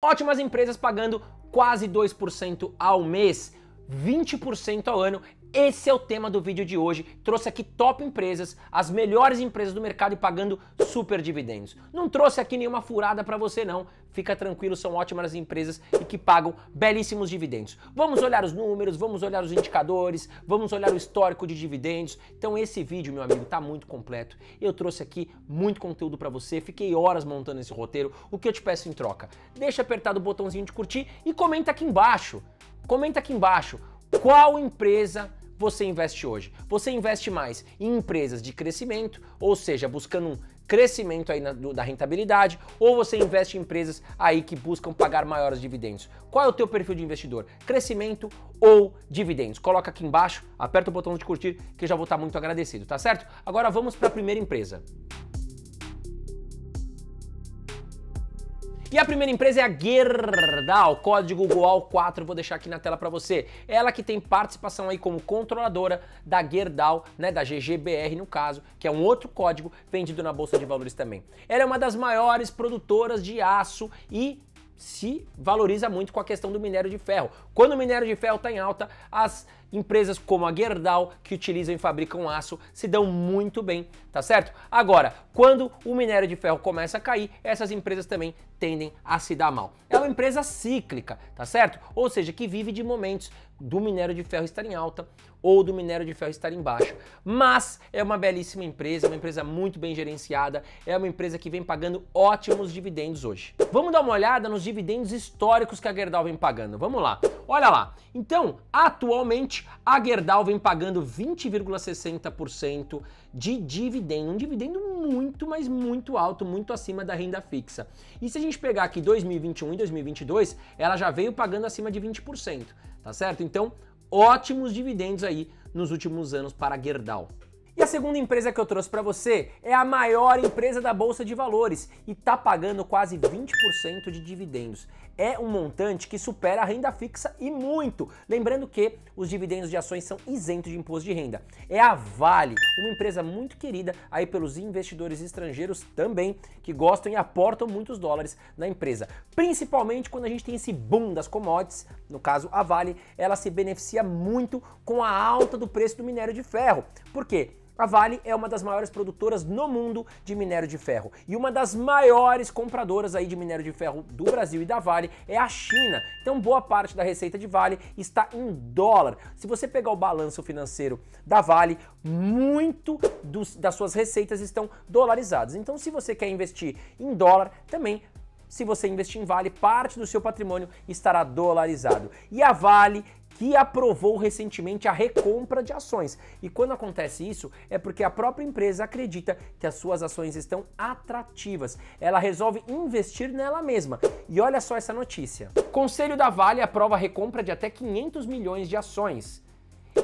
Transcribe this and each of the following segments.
Ótimas empresas pagando quase 2% ao mês, 20% ao ano esse é o tema do vídeo de hoje. Trouxe aqui top empresas, as melhores empresas do mercado e pagando super dividendos. Não trouxe aqui nenhuma furada para você não. Fica tranquilo, são ótimas empresas e que pagam belíssimos dividendos. Vamos olhar os números, vamos olhar os indicadores, vamos olhar o histórico de dividendos. Então esse vídeo, meu amigo, tá muito completo. Eu trouxe aqui muito conteúdo para você. Fiquei horas montando esse roteiro. O que eu te peço em troca? Deixa apertado o botãozinho de curtir e comenta aqui embaixo. Comenta aqui embaixo qual empresa você investe hoje? Você investe mais em empresas de crescimento, ou seja, buscando um crescimento aí na, do, da rentabilidade, ou você investe em empresas aí que buscam pagar maiores dividendos. Qual é o teu perfil de investidor? Crescimento ou dividendos? Coloca aqui embaixo, aperta o botão de curtir que eu já vou estar muito agradecido, tá certo? Agora vamos para a primeira empresa. E a primeira empresa é a Gerdau, código GOAL4, vou deixar aqui na tela para você. Ela que tem participação aí como controladora da Gerdau, né, da GGBR no caso, que é um outro código vendido na bolsa de valores também. Ela é uma das maiores produtoras de aço e se valoriza muito com a questão do minério de ferro. Quando o minério de ferro está em alta, as empresas como a Gerdau, que utilizam e fabricam aço, se dão muito bem, tá certo? Agora, quando o minério de ferro começa a cair, essas empresas também tendem a se dar mal. É uma empresa cíclica, tá certo? Ou seja, que vive de momentos do minério de ferro estar em alta ou do minério de ferro estar em baixa. Mas é uma belíssima empresa, é uma empresa muito bem gerenciada, é uma empresa que vem pagando ótimos dividendos hoje. Vamos dar uma olhada nos dividendos históricos que a Gerdau vem pagando. Vamos lá. Olha lá. Então, atualmente a Gerdau vem pagando 20,60% de dividendo, um dividendo muito, mas muito alto, muito acima da renda fixa. E se a gente pegar aqui 2021 e 2022, ela já veio pagando acima de 20%, tá certo? Então, ótimos dividendos aí nos últimos anos para a Gerdau. E a segunda empresa que eu trouxe para você é a maior empresa da bolsa de valores e tá pagando quase 20% de dividendos. É um montante que supera a renda fixa e muito. Lembrando que os dividendos de ações são isentos de imposto de renda. É a Vale, uma empresa muito querida aí pelos investidores estrangeiros também, que gostam e aportam muitos dólares na empresa. Principalmente quando a gente tem esse boom das commodities, no caso a Vale, ela se beneficia muito com a alta do preço do minério de ferro. Por quê? A Vale é uma das maiores produtoras no mundo de minério de ferro e uma das maiores compradoras aí de minério de ferro do Brasil e da Vale é a China. Então boa parte da receita de Vale está em dólar. Se você pegar o balanço financeiro da Vale, muito dos, das suas receitas estão dolarizadas. Então se você quer investir em dólar, também se você investir em Vale, parte do seu patrimônio estará dolarizado. E a Vale que aprovou recentemente a recompra de ações. E quando acontece isso, é porque a própria empresa acredita que as suas ações estão atrativas. Ela resolve investir nela mesma. E olha só essa notícia. Conselho da Vale aprova a recompra de até 500 milhões de ações.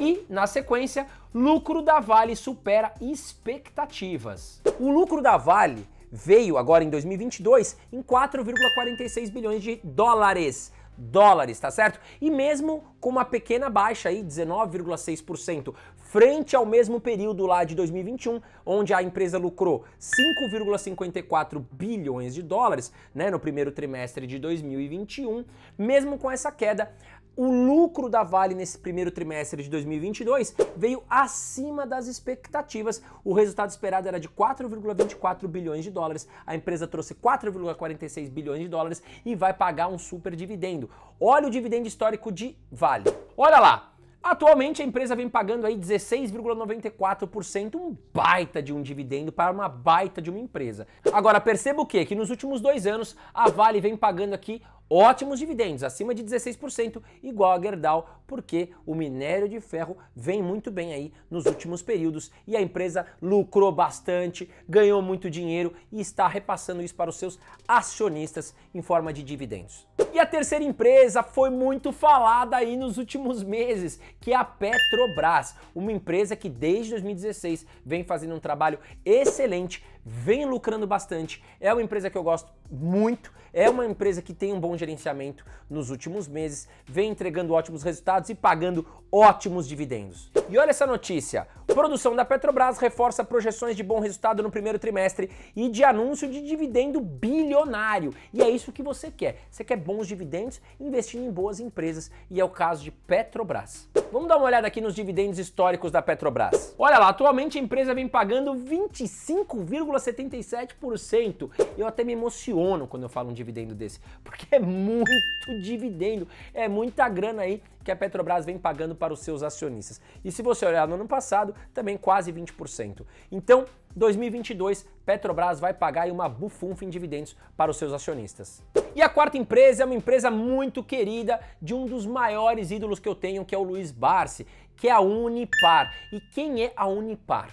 E, na sequência, lucro da Vale supera expectativas. O lucro da Vale veio agora em 2022 em 4,46 bilhões de dólares dólares, tá certo? E mesmo com uma pequena baixa aí, 19,6%, frente ao mesmo período lá de 2021, onde a empresa lucrou 5,54 bilhões de dólares, né, no primeiro trimestre de 2021, mesmo com essa queda, o lucro da Vale nesse primeiro trimestre de 2022 veio acima das expectativas. O resultado esperado era de 4,24 bilhões de dólares. A empresa trouxe 4,46 bilhões de dólares e vai pagar um super dividendo. Olha o dividendo histórico de Vale. Olha lá, Atualmente a empresa vem pagando aí 16,94%, um baita de um dividendo para uma baita de uma empresa. Agora perceba o quê? Que nos últimos dois anos a Vale vem pagando aqui ótimos dividendos, acima de 16%, igual a Gerdau, porque o minério de ferro vem muito bem aí nos últimos períodos e a empresa lucrou bastante, ganhou muito dinheiro e está repassando isso para os seus acionistas em forma de dividendos. E a terceira empresa foi muito falada aí nos últimos meses, que é a Petrobras, uma empresa que desde 2016 vem fazendo um trabalho excelente vem lucrando bastante, é uma empresa que eu gosto muito, é uma empresa que tem um bom gerenciamento nos últimos meses, vem entregando ótimos resultados e pagando ótimos dividendos. E olha essa notícia: produção da Petrobras reforça projeções de bom resultado no primeiro trimestre e de anúncio de dividendo bilionário. E é isso que você quer. Você quer bons dividendos investindo em boas empresas, e é o caso de Petrobras. Vamos dar uma olhada aqui nos dividendos históricos da Petrobras. Olha lá, atualmente a empresa vem pagando 25,77%. Eu até me emociono quando eu falo um dividendo desse, porque é muito dividendo, é muita grana aí que a Petrobras vem pagando para os seus acionistas. E se você olhar no ano passado, também quase 20%. Então, 2022, Petrobras vai pagar uma bufunfa em dividendos para os seus acionistas. E a quarta empresa é uma empresa muito querida de um dos maiores ídolos que eu tenho, que é o Luiz Barsi, que é a Unipar. E quem é a Unipar?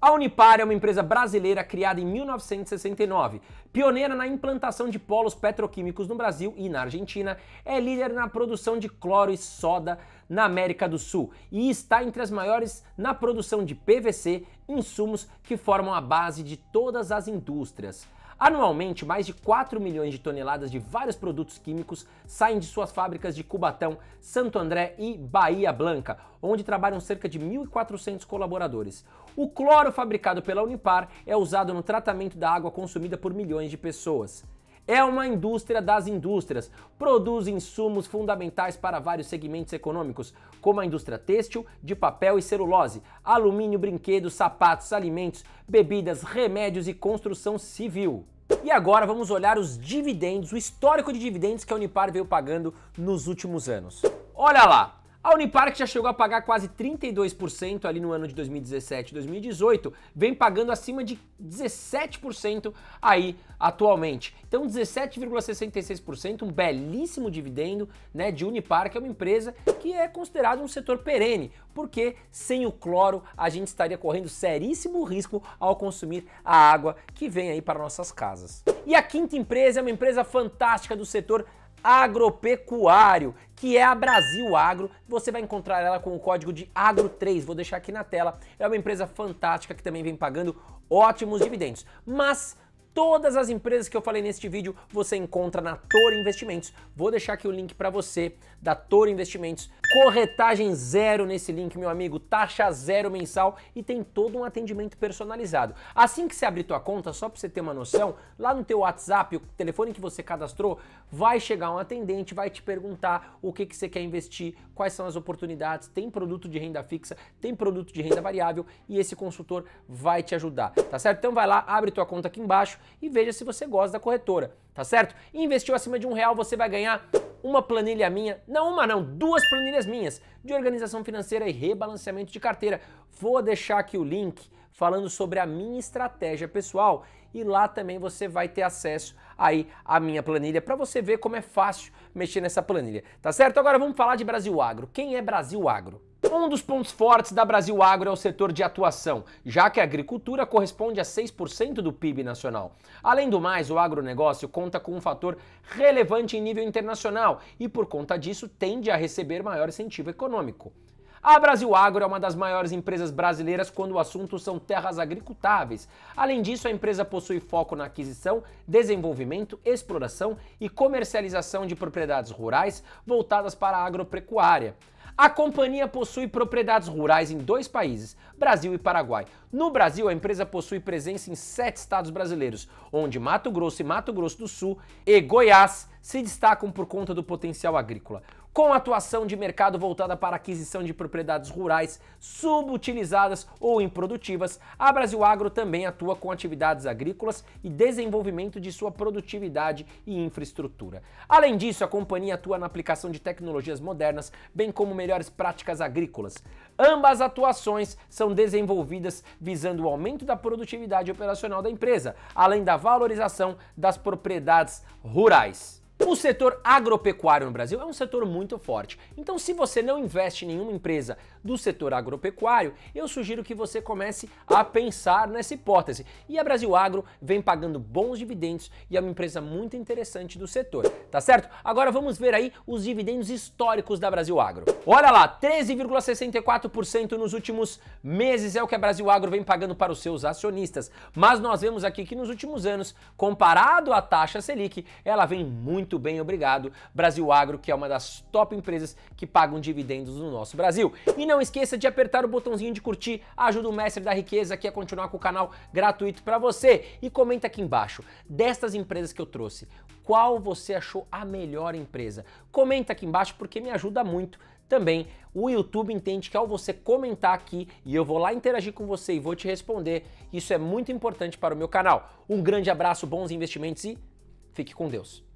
A Unipar é uma empresa brasileira criada em 1969, pioneira na implantação de polos petroquímicos no Brasil e na Argentina, é líder na produção de cloro e soda na América do Sul e está entre as maiores na produção de PVC, insumos que formam a base de todas as indústrias. Anualmente, mais de 4 milhões de toneladas de vários produtos químicos saem de suas fábricas de Cubatão, Santo André e Bahia Blanca, onde trabalham cerca de 1.400 colaboradores. O cloro fabricado pela Unipar é usado no tratamento da água consumida por milhões de pessoas. É uma indústria das indústrias, produz insumos fundamentais para vários segmentos econômicos, como a indústria têxtil, de papel e celulose, alumínio, brinquedos, sapatos, alimentos, bebidas, remédios e construção civil. E agora vamos olhar os dividendos, o histórico de dividendos que a Unipar veio pagando nos últimos anos. Olha lá, a Unipar, que já chegou a pagar quase 32% ali no ano de 2017 e 2018, vem pagando acima de 17% aí atualmente. Então 17,66%, um belíssimo dividendo né, de Unipar, que é uma empresa que é considerada um setor perene, porque sem o cloro a gente estaria correndo seríssimo risco ao consumir a água que vem aí para nossas casas. E a quinta empresa é uma empresa fantástica do setor agropecuário, que é a Brasil Agro. Você vai encontrar ela com o código de AGRO3, vou deixar aqui na tela. É uma empresa fantástica que também vem pagando ótimos dividendos. Mas todas as empresas que eu falei neste vídeo você encontra na Toro Investimentos. Vou deixar aqui o link para você da Toro Investimentos corretagem zero nesse link, meu amigo, taxa zero mensal e tem todo um atendimento personalizado. Assim que você abrir tua conta, só para você ter uma noção, lá no teu WhatsApp, o telefone que você cadastrou, vai chegar um atendente, vai te perguntar o que, que você quer investir, quais são as oportunidades, tem produto de renda fixa, tem produto de renda variável e esse consultor vai te ajudar, tá certo? Então vai lá, abre tua conta aqui embaixo e veja se você gosta da corretora, tá certo? investiu acima de um real, você vai ganhar uma planilha minha, não uma não, duas planilhas minhas de organização financeira e rebalanceamento de carteira, Vou deixar aqui o link falando sobre a minha estratégia pessoal e lá também você vai ter acesso aí à minha planilha para você ver como é fácil mexer nessa planilha, tá certo? Agora vamos falar de Brasil Agro. Quem é Brasil Agro? Um dos pontos fortes da Brasil Agro é o setor de atuação, já que a agricultura corresponde a 6% do PIB nacional. Além do mais, o agronegócio conta com um fator relevante em nível internacional e, por conta disso, tende a receber maior incentivo econômico. A Brasil Agro é uma das maiores empresas brasileiras quando o assunto são terras agricultáveis. Além disso, a empresa possui foco na aquisição, desenvolvimento, exploração e comercialização de propriedades rurais voltadas para a agropecuária. A companhia possui propriedades rurais em dois países, Brasil e Paraguai. No Brasil, a empresa possui presença em sete estados brasileiros, onde Mato Grosso e Mato Grosso do Sul e Goiás se destacam por conta do potencial agrícola com atuação de mercado voltada para aquisição de propriedades rurais subutilizadas ou improdutivas, a Brasil Agro também atua com atividades agrícolas e desenvolvimento de sua produtividade e infraestrutura. Além disso, a companhia atua na aplicação de tecnologias modernas, bem como melhores práticas agrícolas. Ambas atuações são desenvolvidas visando o aumento da produtividade operacional da empresa, além da valorização das propriedades rurais. O setor agropecuário no Brasil é um setor muito forte. Então, se você não investe em nenhuma empresa do setor agropecuário, eu sugiro que você comece a pensar nessa hipótese. E a Brasil Agro vem pagando bons dividendos e é uma empresa muito interessante do setor, tá certo? Agora vamos ver aí os dividendos históricos da Brasil Agro. Olha lá, 13,64% nos últimos meses é o que a Brasil Agro vem pagando para os seus acionistas. Mas nós vemos aqui que nos últimos anos, comparado à taxa Selic, ela vem muito muito bem, obrigado. Brasil Agro, que é uma das top empresas que pagam dividendos no nosso Brasil. E não esqueça de apertar o botãozinho de curtir, ajuda o mestre da riqueza aqui a é continuar com o canal gratuito para você. E comenta aqui embaixo, destas empresas que eu trouxe, qual você achou a melhor empresa? Comenta aqui embaixo porque me ajuda muito também o YouTube entende que ao você comentar aqui e eu vou lá interagir com você e vou te responder, isso é muito importante para o meu canal. Um grande abraço, bons investimentos e fique com Deus.